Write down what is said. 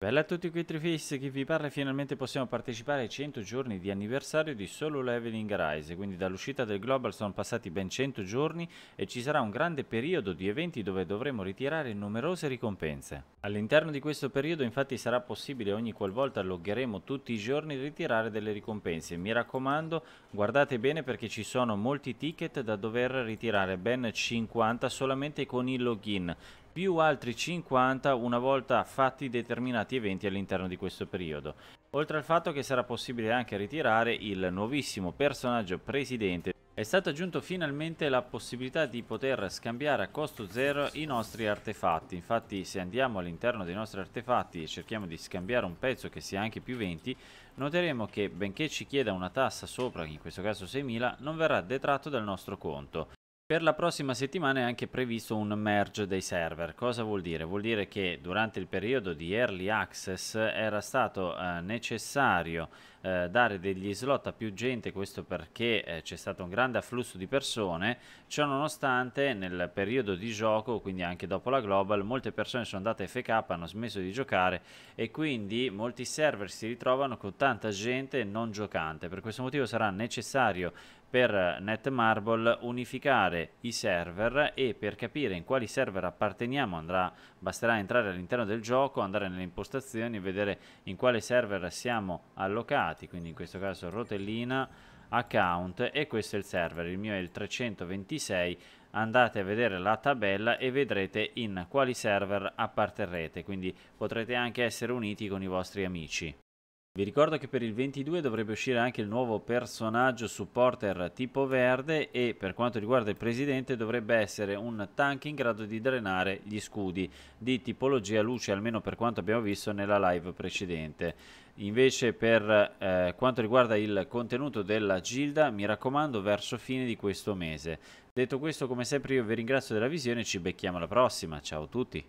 Bella a tutti quei trifissi che vi parla finalmente possiamo partecipare ai 100 giorni di anniversario di Solo Leveling Rise, quindi dall'uscita del Global sono passati ben 100 giorni e ci sarà un grande periodo di eventi dove dovremo ritirare numerose ricompense. All'interno di questo periodo infatti sarà possibile ogni qualvolta logheremo tutti i giorni ritirare delle ricompense, mi raccomando guardate bene perché ci sono molti ticket da dover ritirare, ben 50 solamente con il login, più altri 50 una volta fatti determinati eventi all'interno di questo periodo. Oltre al fatto che sarà possibile anche ritirare il nuovissimo personaggio presidente è stata aggiunta finalmente la possibilità di poter scambiare a costo zero i nostri artefatti, infatti se andiamo all'interno dei nostri artefatti e cerchiamo di scambiare un pezzo che sia anche più 20, noteremo che benché ci chieda una tassa sopra, in questo caso 6.000, non verrà detratto dal nostro conto. Per la prossima settimana è anche previsto un merge dei server. Cosa vuol dire? Vuol dire che durante il periodo di early access era stato eh, necessario eh, dare degli slot a più gente, questo perché eh, c'è stato un grande afflusso di persone. Ciononostante, nel periodo di gioco, quindi anche dopo la global, molte persone sono andate FK, hanno smesso di giocare e quindi molti server si ritrovano con tanta gente non giocante. Per questo motivo sarà necessario per Netmarble unificare i server e per capire in quali server apparteniamo andrà, basterà entrare all'interno del gioco, andare nelle impostazioni, e vedere in quale server siamo allocati, quindi in questo caso rotellina, account e questo è il server, il mio è il 326 andate a vedere la tabella e vedrete in quali server apparterrete, quindi potrete anche essere uniti con i vostri amici. Vi ricordo che per il 22 dovrebbe uscire anche il nuovo personaggio supporter tipo verde e per quanto riguarda il presidente dovrebbe essere un tank in grado di drenare gli scudi di tipologia luce almeno per quanto abbiamo visto nella live precedente. Invece per eh, quanto riguarda il contenuto della Gilda mi raccomando verso fine di questo mese. Detto questo come sempre io vi ringrazio della visione e ci becchiamo alla prossima. Ciao a tutti!